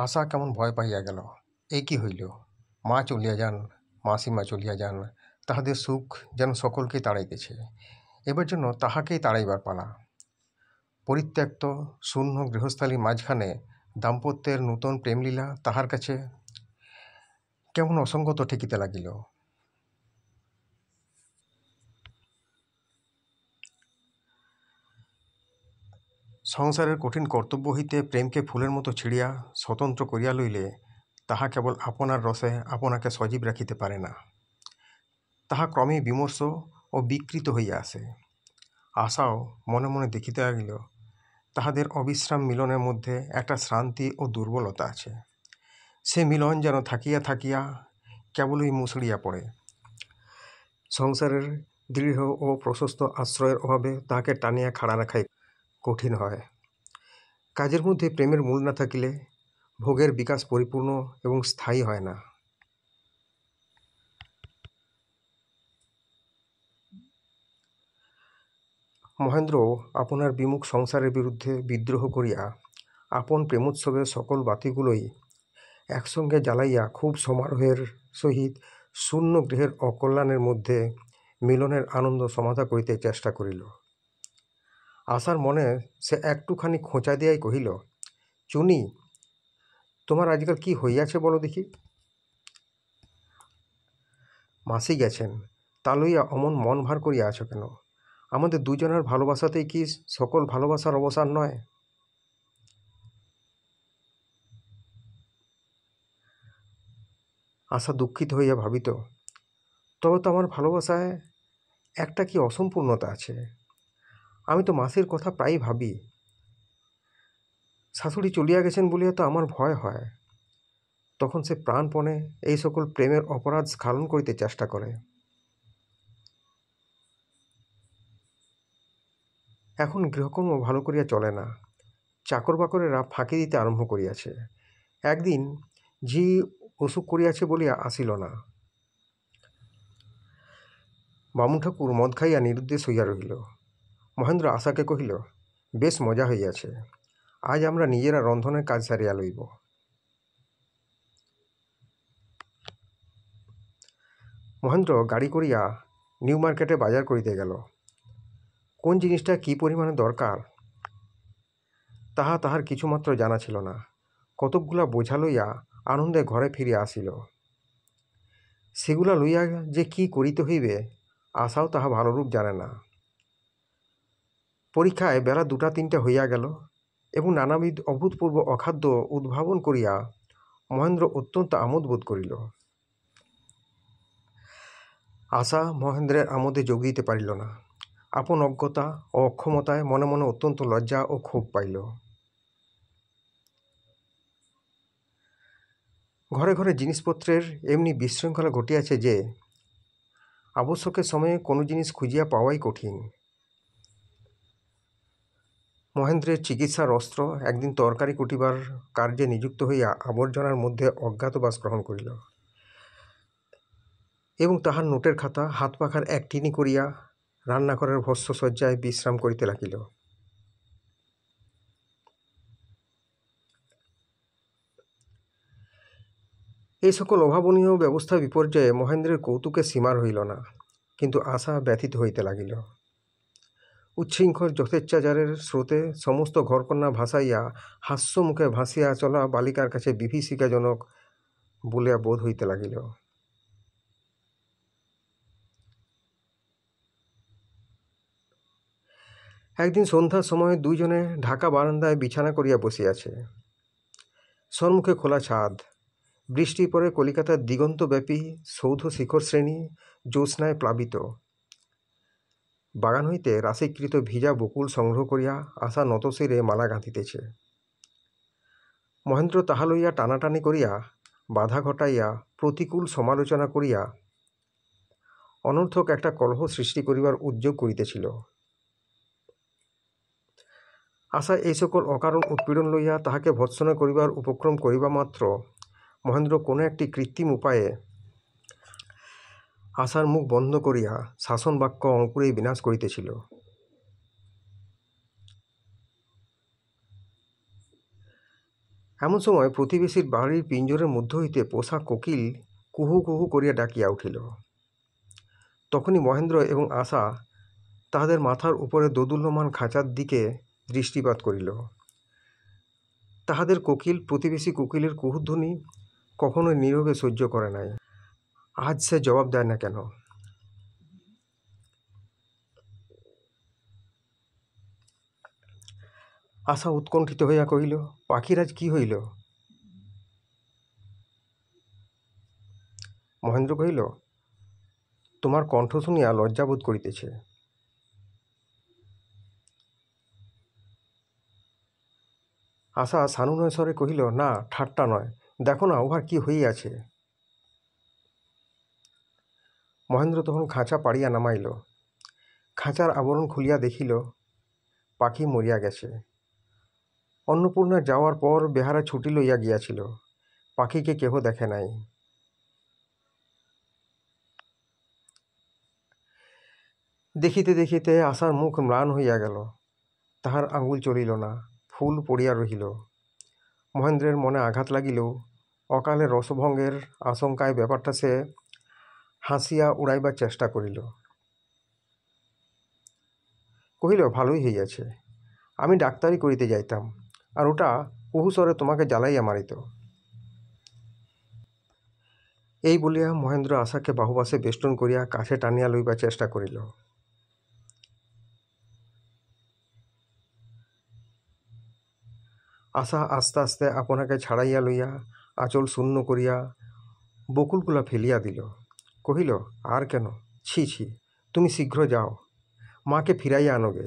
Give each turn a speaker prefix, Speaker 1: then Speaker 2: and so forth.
Speaker 1: আশা কেমন ভয় পাইয়া গেল এ কি হইল মা চলিয়া যান মাসিমা চলিয়া যান তাহাদের সুখ যেন সকলকেই তাড়াইতেছে এবার জন্য তাহাকেই তাড়াইবার পালা পরিত্যক্ত শূন্য গৃহস্থালী মাঝখানে দাম্পত্যের নূতন প্রেমলীলা তাহার কাছে কেমন অসঙ্গত ঠেকিতে লাগিল সংসারের কঠিন কর্তব্য হইতে প্রেমকে ফুলের মতো ছিঁড়িয়া স্বতন্ত্র করিয়া লইলে তাহা কেবল আপনার রসে আপনাকে সজীব রাখিতে পারে না তাহা ক্রমে বিমর্ষ ও বিকৃত হইয়া আসে আশাও মনে মনে দেখিতে লাগিল তাহাদের অবিশ্রাম মিলনের মধ্যে একটা শ্রান্তি ও দুর্বলতা আছে সে মিলন যেন থাকিয়া থাকিয়া কেবলই মুসড়িয়া পড়ে সংসারের দৃঢ় ও প্রশস্ত আশ্রয়ের অভাবে তাহাকে টানিয়া খাড়া রাখাই কঠিন হয় কাজের মধ্যে প্রেমের মূল না থাকিলে ভোগের বিকাশ পরিপূর্ণ এবং স্থায়ী হয় না মহেন্দ্র আপনার বিমুখ সংসারের বিরুদ্ধে বিদ্রোহ করিয়া আপন প্রেমোৎসবের সকল বাতিগুলোই একসঙ্গে জ্বালাইয়া খুব সমারোহের সহিত শূন্য গৃহের অকল্যাণের মধ্যে মিলনের আনন্দ সমাধা করিতে চেষ্টা করিল আশার মনে সে একটুখানি খোঁচা দিয়াই কহিল চুনি তোমার আজকাল কি হইয়াছে বলো দেখি মাসি গেছেন তা লইয়া অমন মন ভার করিয়া আছো কেন আমাদের দুজনের ভালোবাসাতেই কি সকল ভালোবাসার অবসান নয় আশা দুঃখিত হইয়া ভাবিত তবে তো আমার ভালোবাসায় একটা কি অসম্পূর্ণতা আছে আমি তো মাসির কথা প্রায় ভাবি শাশুড়ি চলিয়া গেছেন বলিয়া তো আমার ভয় হয় তখন সে প্রাণপণে এই সকল প্রেমের অপরাধ স্খালন করিতে চেষ্টা করে এখন গৃহকর্ম ভালো করিয়া চলে না চাকর বাকরেরা ফাঁকি দিতে আরম্ভ করিয়াছে একদিন ঝি অসুখ করিয়াছে বলিয়া আসিল না বামুন ঠাকুর মদ খাইয়া নিরুদ্দেশ হইয়া রহিল মহেন্দ্র আশাকে কহিল বেশ মজা হইয়াছে আজ আমরা নিজেরা রন্ধনের কাজ সারিয়া লইব মহেন্দ্র গাড়ি করিয়া নিউ মার্কেটে বাজার করিতে গেল কোন জিনিসটা কি পরিমাণে দরকার তাহা তাহার কিছুমাত্র জানা ছিল না কতকগুলা বোঝা লইয়া আনন্দে ঘরে ফিরিয়া আসিল সেগুলা লইয়া যে কি করিতে হইবে আশাও তাহা ভালোরূপ জানে না পরীক্ষায় বেলা দুটা তিনটা হইয়া গেল এবং নানাবিধ অভূতপূর্ব অখাদ্য উদ্ভাবন করিয়া মহেন্দ্র অত্যন্ত আমোদ বোধ করিল আশা মহেন্দ্রের আমোদে যোগ দিতে পারিল না আপন অজ্ঞতা ও অক্ষমতায় মনে মনে অত্যন্ত লজ্জা ও ক্ষোভ পাইল ঘরে ঘরে জিনিসপত্রের এমনি বিশৃঙ্খলা ঘটিয়াছে যে আবশ্যকের সময়ে কোনো জিনিস খুঁজিয়া পাওয়াই কঠিন মহেন্দ্রের চিকিৎসার অস্ত্র একদিন তরকারি কুটিবার কার্যে নিযুক্ত হইয়া আবর্জনার মধ্যে অজ্ঞাতবাস গ্রহণ করিল এবং তাহার নোটের খাতা হাত পাখার এক টিনি করিয়া রান্নাঘরের ভস্য শয্যায় বিশ্রাম করিতে লাগিল এই সকল অভাবনীয় ব্যবস্থা বিপর্যয়ে মহেন্দ্রের কৌতুকে সীমা রহিল না কিন্তু আশা ব্যথিত হইতে লাগিল উচ্ছৃঙ্খল যথেচ্ছাচারের স্রোতে সমস্ত ঘরকন্যা ভাসাইয়া হাস্যমুখে ভাসিয়া চলা বালিকার কাছে বিভীষিকাজনক বলিয়া বোধ হইতে লাগিল একদিন সন্ধ্যার সময় দুইজনে ঢাকা বারান্দায় বিছানা করিয়া বসিয়াছে সন্মুখে খোলা ছাদ বৃষ্টি পরে কলিকাতার দিগন্তব্যাপী সৌধ শিখর শ্রেণী জ্যোৎস্নায় প্লাবিত বাগান হইতে রাশিকৃত ভিজা বকুল সংগ্রহ করিয়া আশা নতশিরে মালা গাঁথিতেছে মহেন্দ্র তাহা লইয়া টানাটানি করিয়া বাধা ঘটাইয়া প্রতিকূল সমালোচনা করিয়া অনর্থক একটা কলহ সৃষ্টি করিবার উদ্যোগ করিতেছিল আশা এই সকল অকারণ উৎপীড়ন লইয়া তাহাকে ভৎসনা করিবার উপক্রম করিবা মাত্র মহেন্দ্র কোনো একটি কৃত্রিম উপায়ে আশার মুখ বন্ধ করিয়া শাসনবাক্য অঙ্কুরেই বিনাশ করিতেছিল এমন সময় প্রতিবেশীর বাড়ির পিঞ্জরের মধ্য হইতে পোষা কোকিল কুহু কুহু করিয়া ডাকিয়া উঠিল তখনই মহেন্দ্র এবং আশা তাহাদের মাথার উপরে দোদুল্যমান খাঁচার দিকে দৃষ্টিপাত করিল তাহাদের কোকিল প্রতিবেশী কোকিলের কুহুধ্বনি কখনোই নীরবে সহ্য করে নাই আজ সে জবাব দেয় না কেন আশা উৎকণ্ঠিত হইয়া কহিল পাখিরাজ কি হইল মহেন্দ্র কহিল তোমার কণ্ঠ শুনিয়া লজ্জাবোধ করিতেছে আশা সানুনয় স্বরে কহিল না ঠাট্টা নয় দেখো না উহার কি হইয়াছে মহেন্দ্র তখন খাঁচা পাড়িয়া নামাইল খাঁচার আবরণ খুলিয়া দেখিল পাখি মরিয়া গেছে অন্নপূর্ণা যাওয়ার পর বেহারা ছুটি লইয়া গিয়াছিল পাখিকে কেহ দেখে নাই দেখিতে দেখিতে আশার মুখ ম্লান হইয়া গেল তাহার আঙুল চলিল না ফুল পড়িয়া রহিল মহেন্দ্রের মনে আঘাত লাগিল অকালে রসভঙ্গের আশঙ্কায় ব্যাপারটা সে হাসিয়া উড়াইবার চেষ্টা করিল কহিল ভালোই হইয়াছে আমি ডাক্তারি করিতে যাইতাম আর ওটা কুহুসরে তোমাকে জ্বালাইয়া মারিত এই বলিয়া মহেন্দ্র আশাকে বাহুবাসে বেষ্টন করিয়া কাছে টানিয়া লইবার চেষ্টা করিল আশা আস্তে আস্তে আপনাকে ছাড়াইয়া লইয়া আঁচল শূন্য করিয়া বকুলগুলা ফেলিয়া দিল কহিল আর কেন ছি ছি তুমি শীঘ্র যাও মাকে ফিরাইয়া আনোগে